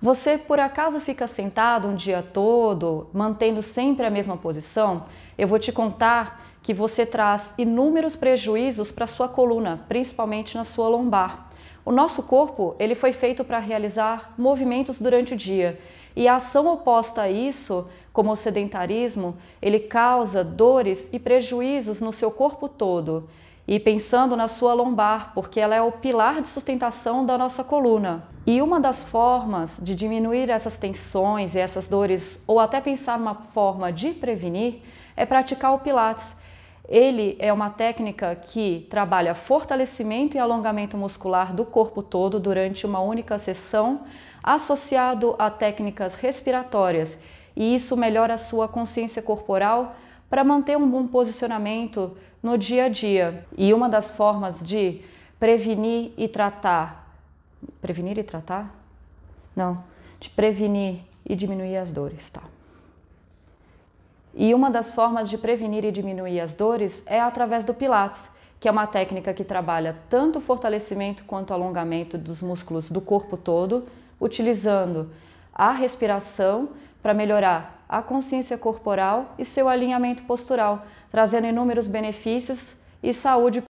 Você por acaso fica sentado um dia todo, mantendo sempre a mesma posição? Eu vou te contar que você traz inúmeros prejuízos para sua coluna, principalmente na sua lombar. O nosso corpo, ele foi feito para realizar movimentos durante o dia, e a ação oposta a isso, como o sedentarismo, ele causa dores e prejuízos no seu corpo todo e pensando na sua lombar, porque ela é o pilar de sustentação da nossa coluna. E uma das formas de diminuir essas tensões e essas dores, ou até pensar uma forma de prevenir, é praticar o Pilates. Ele é uma técnica que trabalha fortalecimento e alongamento muscular do corpo todo durante uma única sessão, associado a técnicas respiratórias, e isso melhora a sua consciência corporal, para manter um bom posicionamento no dia a dia. E uma das formas de prevenir e tratar. Prevenir e tratar? Não. De prevenir e diminuir as dores, tá? E uma das formas de prevenir e diminuir as dores é através do Pilates, que é uma técnica que trabalha tanto o fortalecimento quanto o alongamento dos músculos do corpo todo, utilizando a respiração para melhorar a consciência corporal e seu alinhamento postural, trazendo inúmeros benefícios e saúde